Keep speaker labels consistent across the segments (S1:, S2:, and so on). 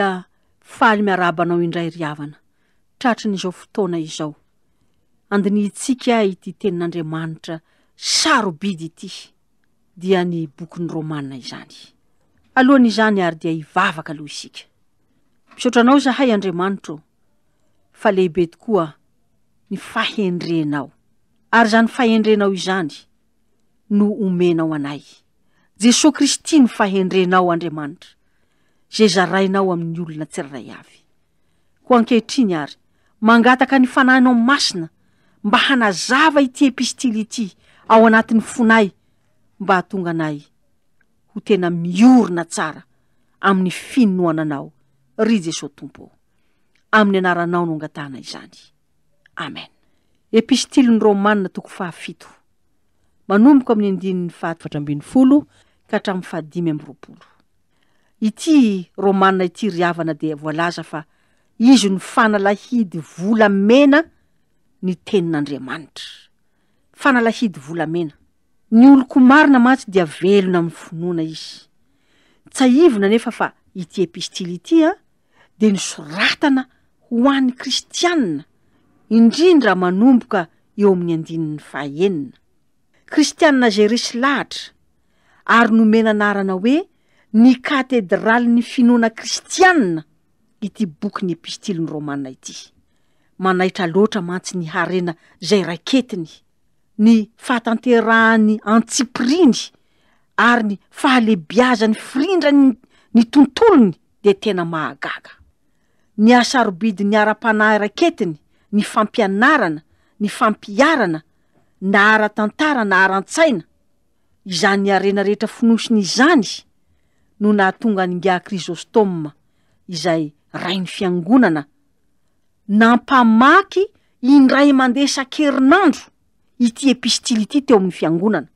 S1: a fahaly miarabanao indray riavana tratrin'zao fotoana izao andinyntsika ity tenin'andriamanitra sarobidy ity dia ny bokyny romaiyarydvavaka alohisika misaotranao zahay andriamanitro fa lehibe tokoa ny fahendrenao ary zany fahendrenao izany no omenao anay jesos kristy ny fahendrenao andriamanitra ze zarainao amin'ny olona tsiraray avy ko ankehitriny ary mangataka ny fanahinao ymasina mba hanazava ity episitily ity ao anati'ny fonay mba hatonga anay ho tena miorona tsara amin'ny finoananao ry jesosy tompo eo amy anaanaonoganazany amen epistilnyroainaoaakamynnyaaatrabny folo kahatramy fahadimy amroaolo ity romanina ity ryavana de voalaza fa izy ny fanalahidy volamena ny tenin'andriamanitra fanalahidy volamena ny oloko marina matsy dia velona amin'ny finoana izy tsahivina nefa fa ity epistily ity ah, a de ny soratana hoan'ny kristianina indrindra manomboka eo amin'ny andinin'ny fahaenina kristianina zay resy lahatra ary nomenanarana hoe ny katedraly ny finoana kristianina ity bokyny epistiliny romanina ity manaitra loatra mantsy ny harena zay raketiny ny fahatanterahany antsipriny ary ny fahalebiaza ny firindrany ny tontolony de tena mahagaga ny asarobidi ny ara-panahy raketiny ny fampianarana ny fampiarana na ara-tantara na aran-tsaina izany ny arena rehetra finosinyizany no nahatonga ninga krisostoma izay rai ny fiangonana nampamaky indray mande sa-kerinandro ity epistily ity teo amin'ny fiangonana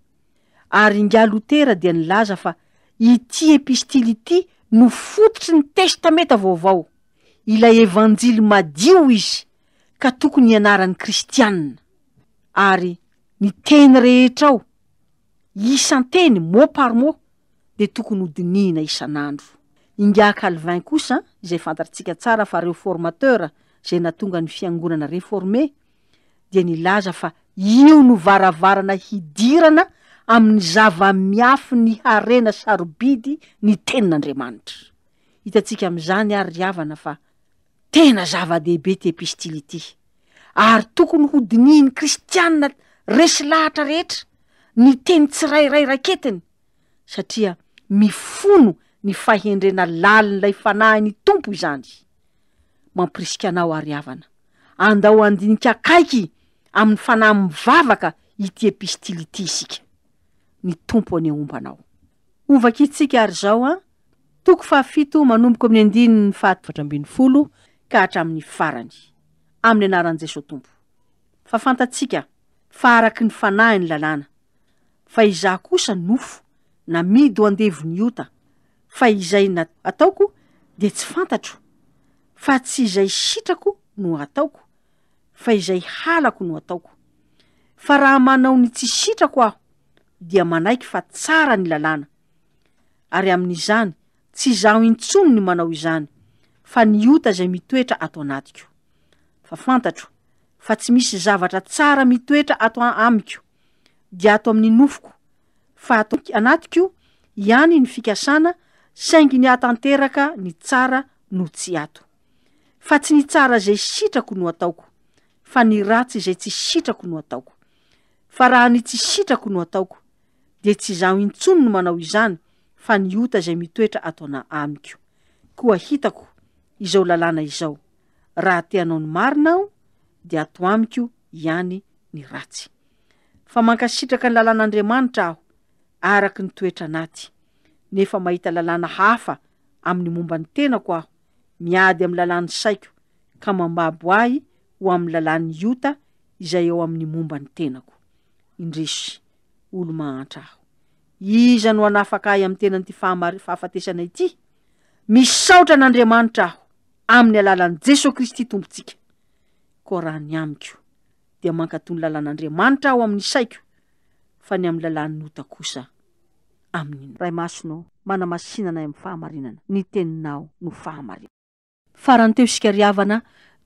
S1: ary ingia lotera de nylaza fa ity epistily ity no fototry ny testameta vaovao ilay evanjily madio izy ka tokony ianarany kristianina ary ny teny rehetra ao isan-teny mopaarmok de tokony hodinihina isan'andro ingaklvin kosa zay fantatratsika tsara fa reo formatera zay naa tonga ny fiangonana reforme de ni laza fa io no varavarana hidirana amin'ny zava-miafy ny harena sarobidy ny tenin'andriamanitra hitatsika am'izany ary ryavana fa tena zava-dehibe tiepistilyty ary tokony ho dinihi ny kristianina resy lahatra rehetra ny teny tsirairay raketiny satria mifono ny fahendrena laliny lay fanahy ny tompo izany mampirisik anao ari avana andao andinik'akaiky amin'ny fanahy mivavaka itiapisitility sika tompoaypaa ovakitsika aryao a toko fahafito manomboko amin'ny andinyny fahatvatra ambiny folo ka hatramin'ny farany ami'ny anaran jesos tompo fafantasika faaraky ny fanahyny lalana fa iza kosa nofo na mido andevo ny ota fa izay na ataoko de tsy fantatro fa tsy izay sitrako no ataoko fa izay halako no ataoko fa raha manao ny tsi sitrako aho dia manaiky fa tsara ny lalàna ary amin'izany tsy zao intsonony manao izany fa ny ota zay mitoetra ato anatiko fa fantatro fa tsy misy zavatra tsara mitoetra ato- amiko de ato amin'ny nofoko fa-anatiko ihany ny fikasana saingy ny hahatanteraka ny tsara no tsy ato fa tsy ny tsara zay sitrako no ataoko fa ny ratsy zay tsy sitrako no ataoko fa raha ny tsy sitrako no ataoko de tsy izaintsonono manao izany fa ny ota zay mitoetra ato na amiko ko hitako izao lalana izao raha teanao ny marina aho de ato amiko iany ny atnkitraka ny lalàn'andriamanitra aho araky ny toetra anaty nefa mahita lalàna hafa amin'ny mombany tenako aho miady amn'y lalany saiko ka mamabo ahy ho amn'ny lalan'ny iota izay eo amin'ny momba ny tenako indrisy olo mahatra aho iza no anafaka ahy am'ny tenanity faama- fahafatesana ity misaotra an'andriamanitra aho amin'ny alalan'n' jesos kristy tompotsika ko rany amiko dea mankatony lalan'andriamanitra aho amin'ny saiko fany am'ny lalannyota kosa amin'ina ray masono mana masinanay ami'y fahamarinana ny teninao no fahamarinana fa raha ny teo isikarihavana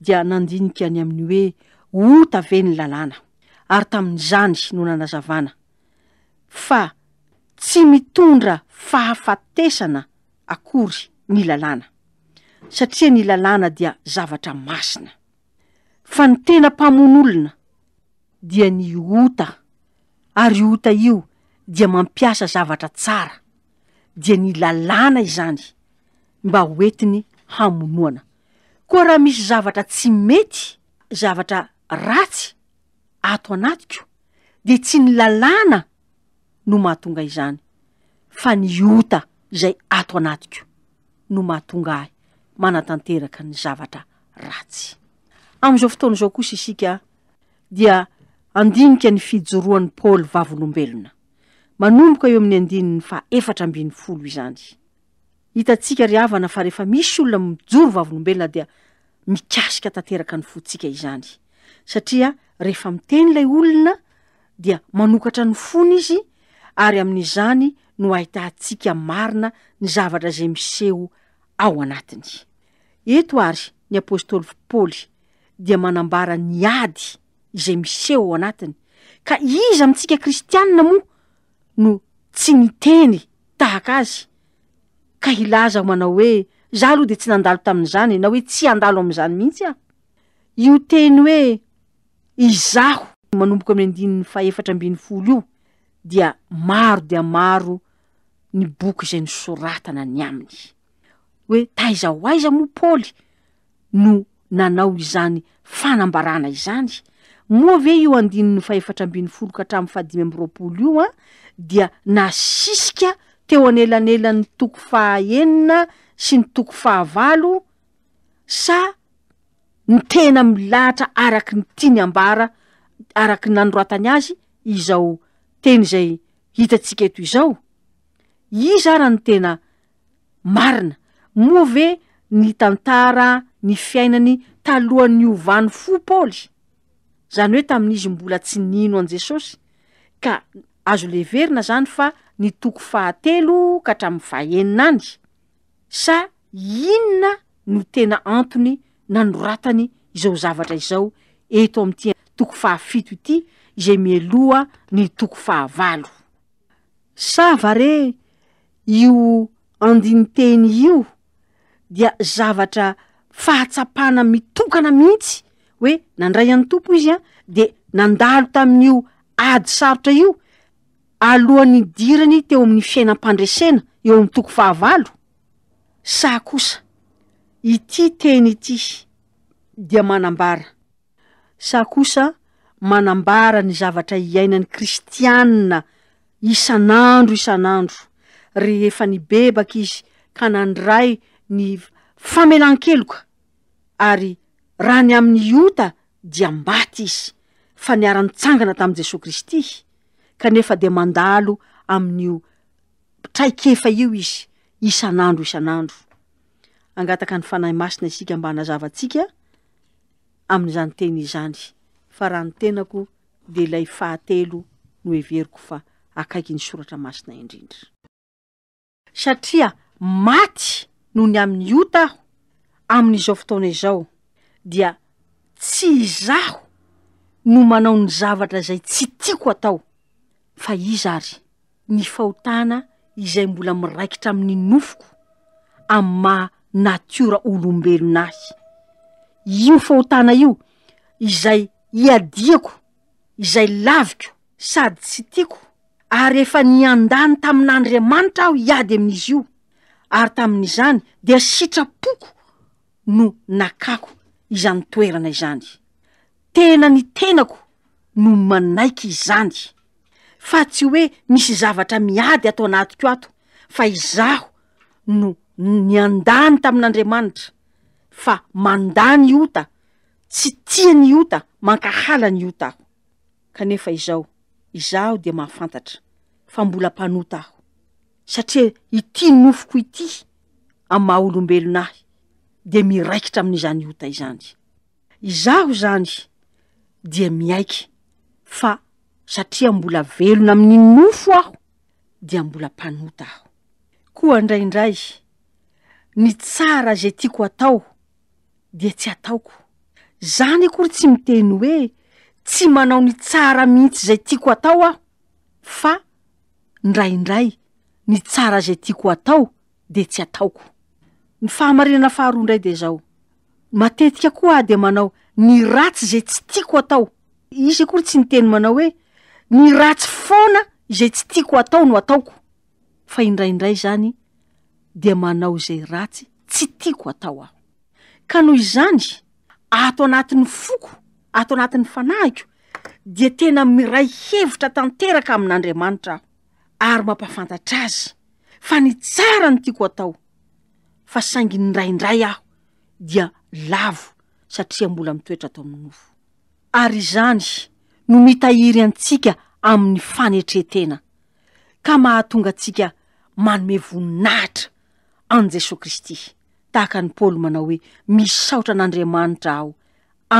S1: dia nandinikany amin'ny hoe ota ave ny lalàna ary tamin'izany no nanazavana fa tsy mitondra fahafatesana akory ny lalàna satria ny lalàna dia zavatra masina fa ny tena mpamono olona dia ny ota ary ota io dia mampiasa zavatra tsara dia ny lalàna izany mba hoetiny hamonoana koa raha misy zavatra tsy mety zavatra ratsy ato anatiko de tsy ny lalàna no mahatongaizany fa ny ota zay ato anatiko no mahatonga ahy manatanteraka ny zavatra ratsy am'izao fotoana zao kosa isika dia andinika ny fijoroany paôly vavolombelona manomboka eo amin'ny andininy fa efatra ambiny folo izany hitatsika ryavana fa rehefa misy olona mijoro vavolombelona di iasika taeaka ny fonsika izany satria rehefa miteny lay olona dia manokatra ny fona izy ary amin'izany no ahitantsika marina ny zavatra zay miseho ao anatiny eto ary ny apôstoly paôly dia manambarany ady izay miseo ao anatiny ka iza amitsika kristianina moa no tsy ni teny tahak azy ka ilaza ho manao hoe zah aloha de tsy nandalo tami'zany na hoe tsy andalo am'izany mihitsy a io teny hoe izaho manomboka ami'ny andinyny faefatra ambiny folo io dia maro dea maro ny boky zay ny soratana ny aminy hoe taizaho aiza mo paôly no nanao izany fanambarana izany moa ve io andinyny faefatra ambiny foloka hatramn'ny fahadimy amroapolo io a dia na sisika teo anelanelan'ny toko fahaenina sy ny toko fahavalo sa ny tena milahatra araky ny tianyambara arakn anroatany azy izao teny zay hitatsika eto izao izaaraha ny tena marina moa ve ny tantara ny fiainany talohan'nyovany fo paôly zany hoe tamin'izy mbola tsy nino an' jesosy ka azo le verina zany fa ny toko fahatelo ka hatramin'ny fahaeninany sa inona no tena antony na noratany izao zavatra izao eto amin'n'ity toko fahafito ity izay mieloha ny toko fahavalo sa va re io andinyteny io dia zavatra fahatsapahna mitokana mihitsy hoe nandray any tompo izy a de nandalo tamin'io ady sarotra io alohan'ny dirany teo amin'ny fiainam-pandresena eo amin'ny toko fahavalo sa kosa ity teny ity dia manambara sa kosa manambara ny zavatra iainany kristianina isan'andro isan'andro rehefa ny bebaka izy ka nandray ny famelan-keloka ary raha ny amin'ny ota dia mbaty izy fa niarany tsangana tamn'y jesos kristy kanefa de mandalo amin'io traikefa io izy isan'andro isan'andro angataka ny fanahy masina isika mba nazavantsika amin'izany tenaizany fa raha ny tenako de lay fahatelo no heveriko fa akaiky ny soratra masina indrindra satria maty noho ny amin'ny ota aho amin'izao fotaona izao dia tsy izaho no manao ny zavatra zay tsy tiako atao fa i zary ny fahotana izay mbola miraikitra amin'ny nofoko am'y maha natiora olombelonahy io fahotana io izay hiadiako izay laviko sady tsy tiako ary ehefa ny andany tamin'andriamanitra aho iady amin'izy io ary tamin'izany dea sitrapoko no nakako izany toerana izany tena ny tenako no manaiky izany fa tsy hoe misy zavatra miady atao anati ko ato fa izaho no my andany tamin'andriamanitra fa manda ny ota tsy tia ny ota mankahala ny ota aho kanefa izaho izaho de mahafantatra fa mbola mpanota aho satria ity nofoko ity am'ny maha olombelona ahy de miraikitra amin'n'izany otayzany izaho zany dia miaiky fa satria mbola velona amin'ny nofo aho dea mbola mpanota aho koa ndraindray ny tsara zay tiako atao de tsy ataoko zany akory tsy miteny hoe tsy manao ny tsara mihitsy zay tiako atao aho fa ndraindray ny tsara zay tiako atao de tsy ataoko ny fahamarinana faharoa ndray de zaho matetika koa a de manao ny ratsy zay tsy tiako atao izy akory tsy ny teny manao hoe ny ratsy foana zay tsy tiako atao no ataoko indraindray nmaozay ratsy tsy tiako atao ahka noho izany ato anatin'ny foko ato anatin'ny fanahiko de tena miray hevitra tanteraka amin'andriamanitraaho ary mampafantatr azy fa ny tsara ny tiako atao fa saingy ny draindray aho dia lavo satria mbola mitoetra ato amin'ny nofo ary izany no mitahiry antsika amin'ny fanetrehtena ka mahatonga atsika manome voninahitra an'y jesos kristy tahaka ny paoly manao hoe misaotra an'andriamanitra aho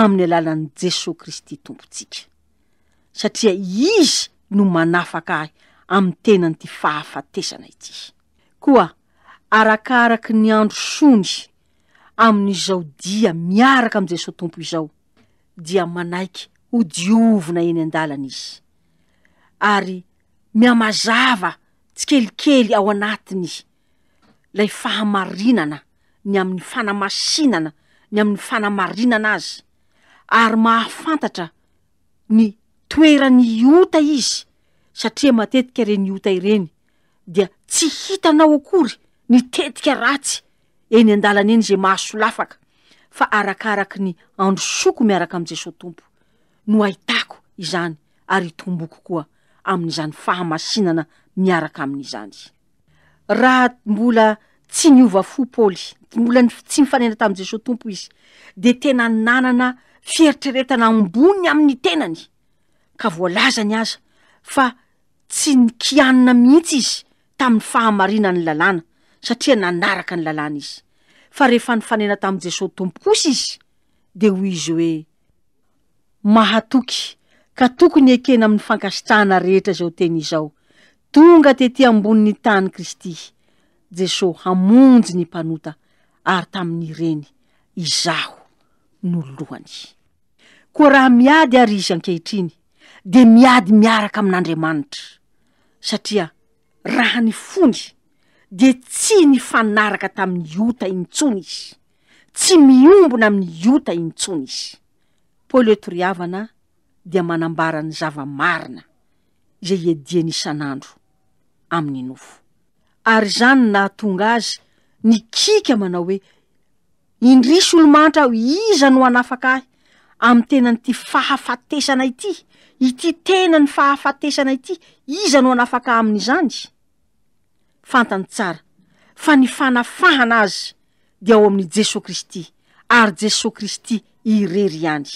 S1: amin'ny alalan'n' jesos kristy tompotsika satria izy no manafaka ahy amin'ny tena nyty fahafatesana ity koa arakaraky ny andro sony amin'izao dia miaraka amzesosy tompo izao dia manaiky ho diovona eny an-dalana izy ary miamazava tsy kelikely ao anatiny lay fahamarinana ny amin'ny fanamasinana ny amin'ny fanamarinana azy ary mahafantatra ny toerany ota izy satria matetika reny ota ireny dia tsy hitanao akory nytetika ratsy eny andalana eny zay mahasolafaka fa arakaraky ny andro soko miaraka am' jesos tompo no aitako izany ary tomboko koa amin'izany fahamasinana miaraka amin'izany raha mbola tsy niova fo paôly mbola ntsy mifanendra tamn'n jesos tompo izy de tena n nanana fieritreretana amboniny amin'ny tenany ka voalazany aza fa tsy ni kianina mihitsy izy tamin'ny fahamarinany lalana satria nanaraka ny lalàna izy fa rehefa nyfanena tamn' jesosy tombokosa izy de hoy izy hoe mahatoky ka tokony ekeny amin'ny fankasitrahana rehetra zao teny izao tonga tety amboniny tany kristy jesosy hamonjy ny mpanota ary tamin'nyreny izaho no lohany koa raha miady ary izy ankehitriny de miady miaraka amin'andriamanitra satria raha ny fony de tsy ny fanaraka tamin'ny ota inyntsona izy tsy miombona amin'ny ota inytsona izy poly etori avana dea manambarany zavamarina zay iedian'isanandro ami'nynofo ary zany nahatonga azy ny kika manao hoe indrisy olomahantra aho iza no anafaka ahy ami'ny tenanty fahafatesana ity ity tena ny fahafatesana ity iza no ana afaka amin'izany fantany tsara fa ny fanafahana azy dea ao amin'ny jesosy kristy ary jesosy kristy irery ihany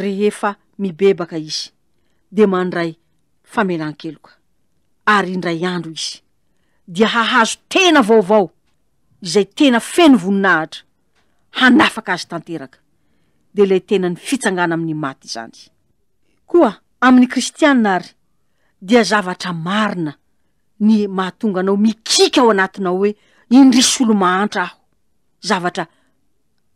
S1: rehefa mibebaka izy de mandray famelan-keloka ary indray andro izy dia hahazo tena vaovao izay tena feno voninahitra hanafaka azy tanteraka de ley tena ny fitsangana amin'ny maty zany koa amin'ny kristianina ary dia zavatra marina ny mahatonganao mikika ao anatinao hoe indrisy olo mahantra aho zavatra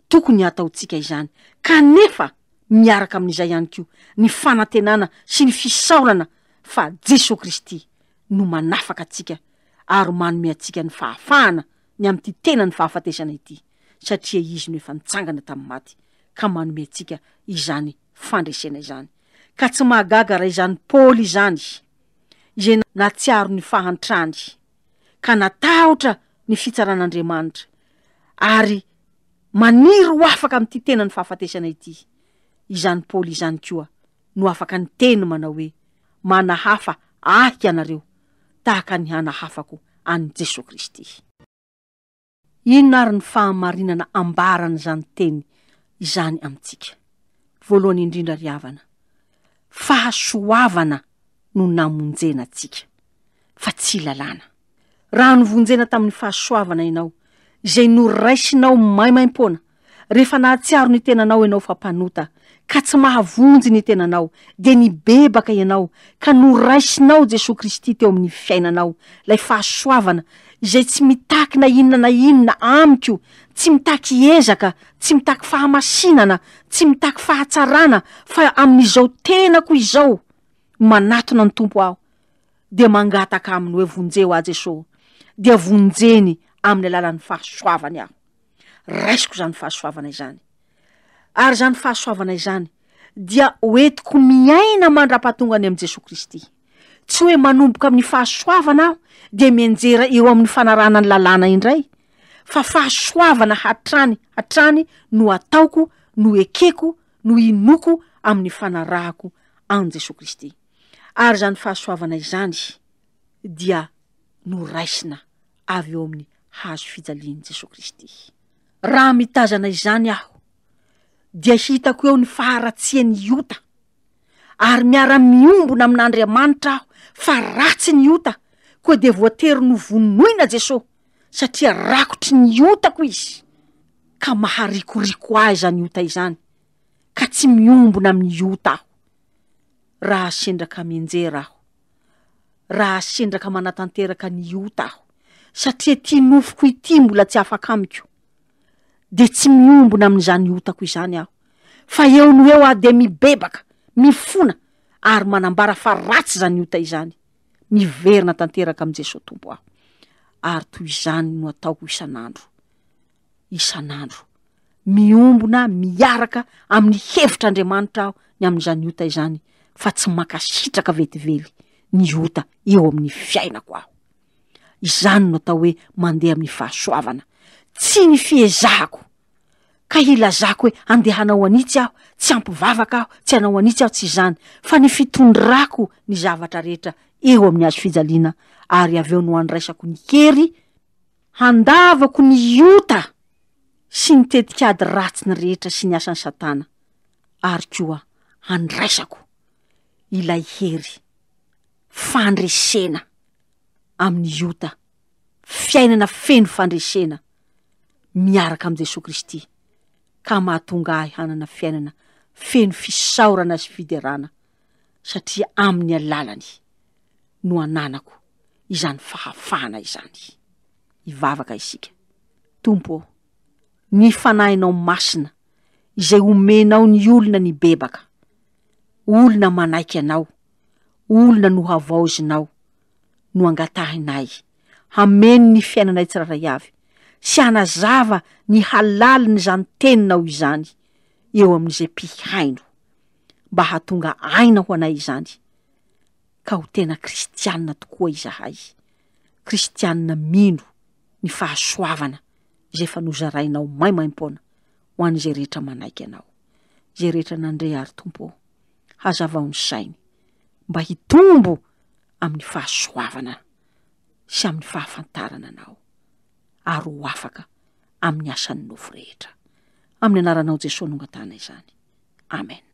S1: tokony ataotsika izany ka nefa miaraka amin'izay ihany kio ny fanantenana sy ny fisaolana fa jesosy kristy no manafaka tsika ary manome atsika ny fahafahana ny am'nity tena ny fahafatesana ity satria izy ny efa nitsangana tam'ny maty ka manome atsika izany fandresena izany ka tsy mahagagara izany paôly izanyzy za na tsiaro ny fahantrany ka natahotra ny fitsaran'andriamanitra ary maniro afaka ami'ity tena ny fahafatesana ity izany paoly izany koa no afaka ny teny manao hoe manahafa ahiky anareo tahaka ny hanahafako any jesosy kristy ino na ary ny fahamarinana ambarana zany teny izany amintsika voalohany indrindra ry havana fahasoavana no namonjena tsika fa tsy lalana raha novonjena taminy fahasoavana ianao zay no raisinao maimaipona rehefa nahatsiaro ny tenanao ianao fampanota ka tsy mahavonjy ny tenanao de ny bebaka ianao ka no raisinao jesos kristy teo aminny fiainanao lay fahasoavana zay tsy mitaky na inina na inna amiko tsy mitaky ezaka tsy mitaky faainana tsy mitaky faaana fa ami'izao tenakozao manatona ny tompo ahodemangatakamny hoe vonjeo ayso e d vonjeny amny alalan'ny fahasoavany aho asko zany fahasoavana zany ary zany fahasoavana izany dia oentiko miaina mandra-pahatongany amy jesos kristy tsy hoe manomboka aminy fahaanahonatrany hatrany no ataoko no ekeko no inoko amin'ny fanarahako anjesoskristy ary zany fahasoavana izany dia no raisina avy eo amin'ny hahzo fijaliany jesos kristy raha mitazana izany aho dia hitako eo ny faharatsiany ota ary miara miombona amin'andriamanitra aho fa ratsy ny ota koa de voatery no vonoina jesosy satria rakotry ny otako izy ka maharikoriko ay za ny ota izany ka tsy miombona amin'ny ota aho raha sendraka mienjera aho raha sendraka manatanteraka ny ota aho satria ti nofoko ity mbola tsy afaka amiko de tsy miombona ami'zanyotako zanyaheo noeoah de mibebaka mifonaarymanambara fa ratsy zany ota izany miverina tanteraka amjesos tompo aho ary toy izany no ataoko isanandro isan'andro miombona miaraka amin'ny hevitra andriamanitra aho ny amn'zany ota izany fa tsy makasitraka vetively notaeoamny ainaoahnytooemandeaminy fahaoana tsy ny fihezahako ka ilazako hoe andeanao anitsy aho tsy ampivavaka aho tsy anao anitsy aho tsy izany fa ny fitondrako ny zavatra reheta eoamy azo nry aveono anraisako ny kery andavako ny ota sy ny tetik ady ratsyny rehetra sy ny asan'ny satana ary koa anraisako ilay hery fandresena amin'ny ota fiainana feno fandresena miaraka am' jesos kristy ka mahatonga ahy hanana fiainana feno fisaorana sy fiderana satria amin'ny alalany no ananako izany fahafana izany ivavaka isika tompo ny fanahinao masina izay omenao ny olona ny bebaka olona manaiky anao olona no havaozinao no angatahinay hameny ny fiainanay tsiraray avy sy anazava ny halali ny zany teninao izany eo amn'zay mpihhaino mba hatonga aina ho anay izany ka ho tena kristianina tokoa izahay kristianina mino ny fahasoavana zay fa nozarainao maimaimpona ho an'zay rehetra manaiky anao zay rehetra nandre ary tompo hazavao ny sainy mba hitombo amin'ny fahasoavana sy amin'ny fahafantarana anao ary ho afaka amin'ny asan'ny nofo rehetra amin'ny anaranao jesosy nongan-tana izany amen